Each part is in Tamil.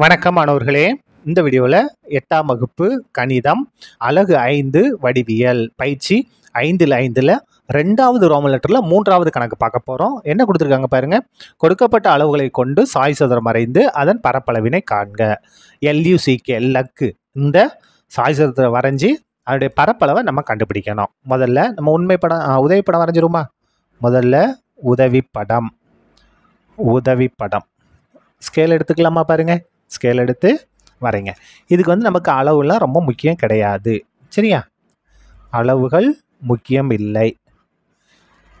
வணக்கம் மாணவர்களே இந்த வீடியோவில் எட்டாம் வகுப்பு கணிதம் அழகு ஐந்து வடிவியல் பயிற்சி ஐந்தில் ஐந்தில் ரெண்டாவது ரோமன் லெட்டரில் மூன்றாவது கணக்கு பார்க்க போகிறோம் என்ன கொடுத்துருக்காங்க பாருங்கள் கொடுக்கப்பட்ட அளவுகளை கொண்டு சாய் சதுரம் வரைந்து அதன் பரப்பளவினை காண்க எல்யூசிக்கு லக்கு இந்த சாய் சதுரம் வரைஞ்சி அதனுடைய பரப்பளவை நம்ம கண்டுபிடிக்கணும் முதல்ல நம்ம உண்மை படம் உதவி படம் வரைஞ்சிருமா முதல்ல உதவி படம் உதவி படம் ஸ்கேல் எடுத்துக்கலாமா பாருங்கள் ஸ்கேல் எடுத்து வரைங்க இதுக்கு வந்து நமக்கு அளவுலாம் ரொம்ப முக்கியம் கிடையாது சரியா அளவுகள் முக்கியம் இல்லை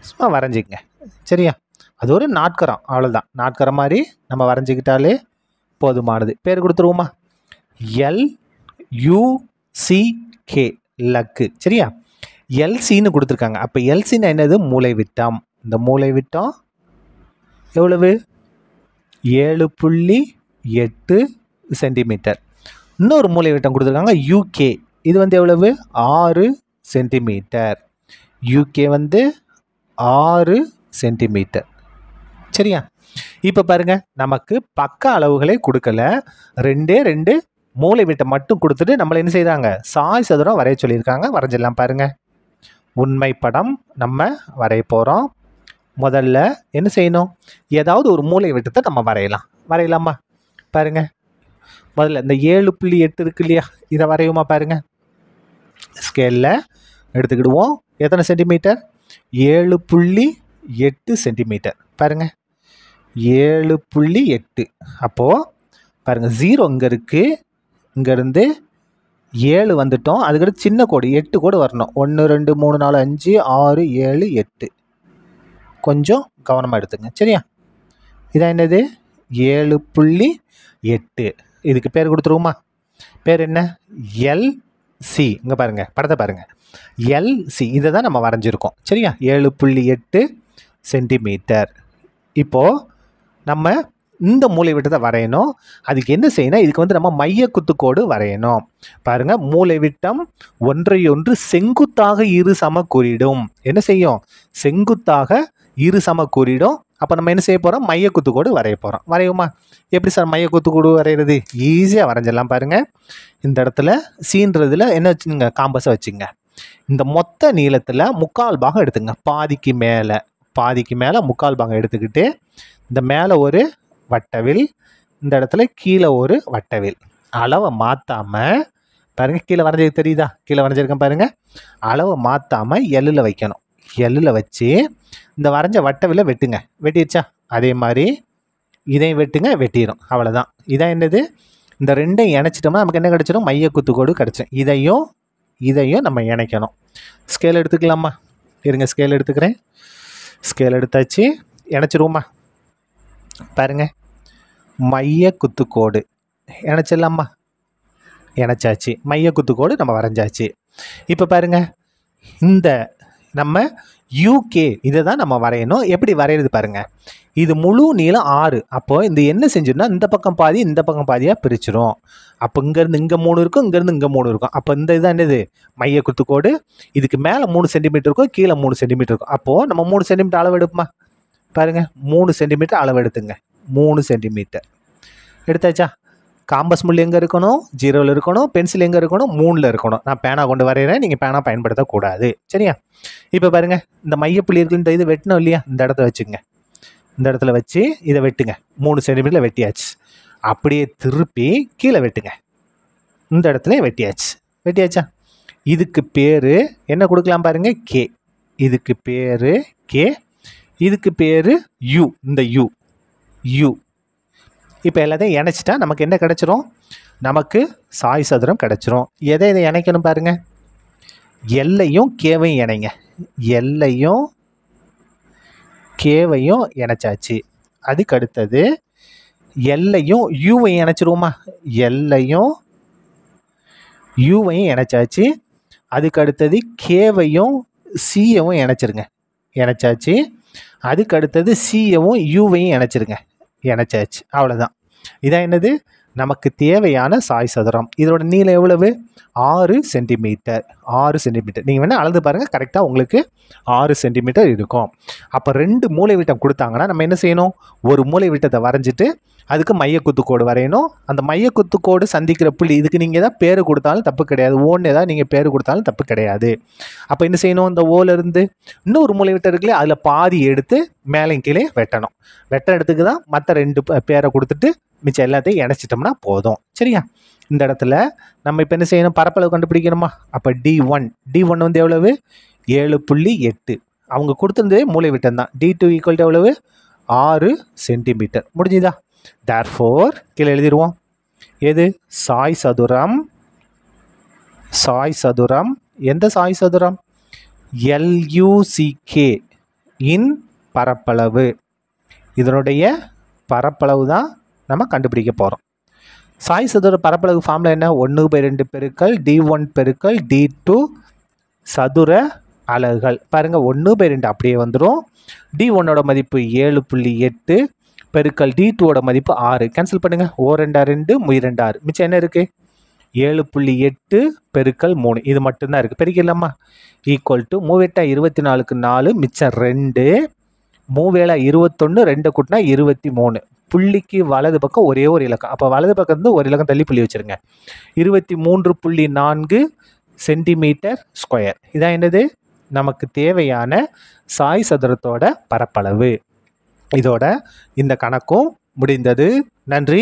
சும்மா வரைஞ்சிக்கங்க சரியா அது ஒரு நாட்கரம் அவ்வளோதான் நாட்கரம் மாதிரி நம்ம வரைஞ்சிக்கிட்டாலே போதுமானது பேர் கொடுத்துருவோமா எல் யூசிகே லக்கு சரியா எல்சின்னு கொடுத்துருக்காங்க அப்போ எல்சின்னு என்னது மூளை விட்டம் இந்த மூளை விட்டம் எவ்வளவு ஏழு புள்ளி எட்டு சென்டிமீட்டர் இன்னொரு மூலை கொடுத்துருக்காங்க யூகே இது வந்து எவ்வளவு ஆறு சென்டிமீட்டர் யூகே வந்து ஆறு சென்டிமீட்டர் சரியா இப்போ பாருங்கள் நமக்கு பக்க அளவுகளை கொடுக்கல ரெண்டே ரெண்டு மூளை விட்டை மட்டும் கொடுத்துட்டு நம்மளை என்ன செய்கிறாங்க சாய் சதுரம் வரைய சொல்லியிருக்காங்க வரைஞ்சிடலாம் பாருங்கள் உண்மை படம் நம்ம வரைய போகிறோம் முதல்ல என்ன செய்யணும் ஏதாவது ஒரு மூளை விட்டத்தை நம்ம வரையலாம் வரையலாமா பாருங்கள் முதல்ல இந்த ஏழு புள்ளி எட்டு இருக்கு இல்லையா இதை வரையுமா பாருங்கள் ஸ்கேலில் எடுத்துக்கிடுவோம் எத்தனை சென்டிமீட்டர் ஏழு புள்ளி எட்டு சென்டிமீட்டர் பாருங்கள் ஏழு புள்ளி எட்டு அப்போது பாருங்கள் ஜீரோ இங்கே இருக்குது இங்கேருந்து ஏழு வந்துட்டோம் அதுக்கடுத்து சின்ன கோடு எட்டு கோடு வரணும் ஒன்று ரெண்டு மூணு நாலு அஞ்சு ஆறு ஏழு எட்டு கொஞ்சம் கவனமாக எடுத்துங்க சரியா இதான் என்னது ஏழு புள்ளி எட்டு இதுக்கு பேர் கொடுத்துருவோமா பேர் என்ன எல் சி இங்கே பாருங்கள் படத்தை பாருங்கள் எல் சி இதை தான் நம்ம வரைஞ்சிருக்கோம் சரியா ஏழு புள்ளி எட்டு சென்டிமீட்டர் இப்போது நம்ம இந்த மூளை விட்டத்தை வரையணும் அதுக்கு என்ன செய்யணும் இதுக்கு வந்து நம்ம மைய குத்துக்கோடு வரையணும் பாருங்கள் மூளை விட்டம் ஒன்றையொன்று செங்குத்தாக இரு சம குறிடும் என்ன செய்யும் செங்குத்தாக இரு சம குறிடும் அப்போ நம்ம என்ன செய்ய போகிறோம் மைய குத்துக்கோடு வரைய போகிறோம் வரையுமா எப்படி சார் மைய குத்துக்கோடு வரைகிறது ஈஸியாக வரைஞ்சிடலாம் பாருங்கள் இந்த இடத்துல சீன்றதில் என்ன வச்சுங்க காம்பஸை வச்சுங்க இந்த மொத்த நீளத்தில் முக்கால் பாகம் எடுத்துங்க பாதிக்கு மேலே பாதிக்கு மேலே முக்கால் பாகம் எடுத்துக்கிட்டு இந்த மேலே ஒரு வட்டவில் இந்த இடத்துல கீழே ஒரு வட்டவில் அளவை மாற்றாமல் பாருங்கள் கீழே வரைஞ்சது தெரியுதா கீழே வரைஞ்சிருக்கேன் பாருங்கள் அளவை மாற்றாமல் எள்ளில் வைக்கணும் எல்லில் வச்சு இந்த வரைஞ்ச வட்டவில் வெட்டுங்க வெட்டிடுச்சா அதே மாதிரி இதையும் வெட்டுங்க வெட்டிடும் அவ்வளோதான் இதான் என்னது இந்த ரெண்டையும் இணைச்சிட்டோம்னா நமக்கு என்ன கிடச்சிடும் மைய குத்துக்கோடு கிடச்சோம் இதையும் இதையும் நம்ம இணைக்கணும் ஸ்கேல் எடுத்துக்கலாமா இருங்க ஸ்கேல் எடுத்துக்கிறேன் ஸ்கேல் எடுத்தாச்சு இணைச்சிடுவோம்மா பாருங்கள் மைய குத்துக்கோடு இணைச்சிடலாமா இணைச்சாச்சு மைய குத்துக்கோடு நம்ம வரைஞ்சாச்சு இப்போ பாருங்கள் இந்த நம்ம யூகே இதை தான் நம்ம வரையணும் எப்படி வரைகிறது பாருங்கள் இது முழு நீளம் ஆறு அப்போது இந்த என்ன செஞ்சிருந்தா இந்த பக்கம் பாதி இந்த பக்கம் பாதியாக பிரிச்சிடும் அப்போ இங்கேருந்து இங்கே மூணு இருக்கும் இங்கேருந்து இங்கே மூணு இருக்கும் அப்போ இந்த இதான் என்னது மைய குத்துக்கோடு இதுக்கு மேலே மூணு சென்டிமீட்டர் இருக்கும் கீழே மூணு சென்டிமீட்டர் இருக்கும் அப்போது நம்ம மூணு சென்டிமீட்டர் அளவு எடுப்போமா பாருங்கள் மூணு சென்டிமீட்டர் அளவு எடுத்துங்க மூணு சென்டிமீட்டர் எடுத்தாச்சா காம்பஸ் முள் எங்கே இருக்கணும் ஜீரோவில் இருக்கணும் பென்சில் எங்கே இருக்கணும் மூணில் இருக்கணும் நான் பேனா கொண்டு வரைகிறேன் நீங்கள் பேனா பயன்படுத்தக்கூடாது சரியா இப்போ பாருங்கள் இந்த மையப்புள்ளி இருக்குன்ற இது வெட்டணும் இல்லையா இந்த இடத்துல வச்சுங்க இந்த இடத்துல வச்சு இதை வெட்டுங்க மூணு சென்டிமீட்டரில் வெட்டியாச்சு அப்படியே திருப்பி கீழே வெட்டுங்க இந்த இடத்துல வெட்டியாச்சு வெட்டியாச்சா இதுக்கு பேர் என்ன கொடுக்கலாம் பாருங்கள் கே இதுக்கு பேர் கே இதுக்கு பேர் யூ இந்த யூ யூ இப்போ எல்லாத்தையும் இணைச்சிட்டா நமக்கு என்ன கிடச்சிரும் நமக்கு சாய் சதுரம் கிடச்சிரும் எதை இதை இணைக்கணும் பாருங்கள் எல்லையும் கேவையும் இணைங்க எல்லையும் கேவையும் இணைச்சாச்சு அதுக்கு அடுத்தது எல்லையும் யூவையும் இணைச்சிருவோமா எல்லையும் யூவையும் இணைச்சாச்சு அதுக்கு அடுத்தது கேவையும் சிஏவும் இணைச்சிருங்க இணைச்சாச்சு அதுக்கு அடுத்தது சிஏவும் யூவையும் இணைச்சிருங்க இணைச்சாச்சு அவ்வளோதான் இதான் என்னது நமக்கு தேவையான சாய் சதுரம் இதோட நீளம் எவ்வளவு ஆறு சென்டிமீட்டர் ஆறு சென்டிமீட்டர் நீங்கள் வேணால் அளந்து பாருங்கள் கரெக்டாக உங்களுக்கு ஆறு சென்டிமீட்டர் இருக்கும் அப்போ ரெண்டு மூளை விட்டம் கொடுத்தாங்கன்னா நம்ம என்ன செய்யணும் ஒரு மூளை விட்டத்தை வரைஞ்சிட்டு அதுக்கு மைய வரையணும் அந்த மைய சந்திக்கிற புள்ளி இதுக்கு நீங்கள் எதாவது பேர் கொடுத்தாலும் தப்பு கிடையாது ஓன்னு எதாவது நீங்கள் பேர் கொடுத்தாலும் தப்பு கிடையாது அப்போ என்ன செய்யணும் இந்த ஓலேருந்து இன்னும் ஒரு மூலைவிட்ட இருக்குல்ல அதில் பாதி எடுத்து மேலே கீழே வெட்டணும் வெட்ட இடத்துக்கு தான் மற்ற ரெண்டு பேரை கொடுத்துட்டு மிச்சம் எல்லாத்தையும் இணைச்சிட்டோம்னா போதும் சரியா இந்த இடத்துல நம்ம இப்போ என்ன செய்யணும் பரப்பளவு கண்டுபிடிக்கணுமா அப்போ டி ஒன் டி ஒன் வந்து எவ்வளவு ஏழு புள்ளி எட்டு அவங்க கொடுத்துருந்ததே மூளை விட்டம் தான் டி டூ ஈக்குவல் எவ்வளவு ஆறு சென்டிமீட்டர் முடிஞ்சுதா தேர் ஃபோர் கீழே எழுதிடுவோம் எது சாய் சதுரம் சாய் சதுரம் எந்த சாய் சதுரம் எல்யூசிகே இன் பரப்பளவு இதனுடைய பரப்பளவு தான் நம்ம கண்டுபிடிக்க போகிறோம் சாய் சதுர பரப்பளவு ஃபார்மில் என்ன ஒன்று பை ரெண்டு பெருக்கள் டி ஒன் பெருக்கள் டி டூ சதுர அலகுகள் பாருங்கள் ஒன்று பை ரெண்டு அப்படியே வந்துடும் டி ஒன்னோட மதிப்பு ஏழு புள்ளி எட்டு பெருக்கல் டி டூவோட மதிப்பு ஆறு கேன்சல் பண்ணுங்கள் ஓ ரெண்டா ரெண்டு முய் ரெண்டு ஆறு மிச்சம் என்ன இருக்குது ஏழு புள்ளி எட்டு பெருக்கல் மூணு இது மட்டும்தான் இருக்குது பெருக்கலாமா ஈக்குவல் டு மூவெட்டா இருபத்தி நாலுக்கு நாலு மிச்சம் ரெண்டு மூவேலா இருபத்தொன்று ரெண்டு கூட்டினா இருபத்தி மூணு புள்ளிக்கு வலது பக்கம் ஒரே ஒரு இலக்கம் அப்போ வலது பக்கம் இருந்து ஒரு இலக்கம் தள்ளி புள்ளி வச்சுருங்க இருபத்தி மூன்று புள்ளி நான்கு சென்டிமீட்டர் ஸ்கொயர் இதான் என்னது நமக்கு தேவையான சாய் சதுரத்தோட பரப்பளவு இதோட இந்த கணக்கும் முடிந்தது நன்றி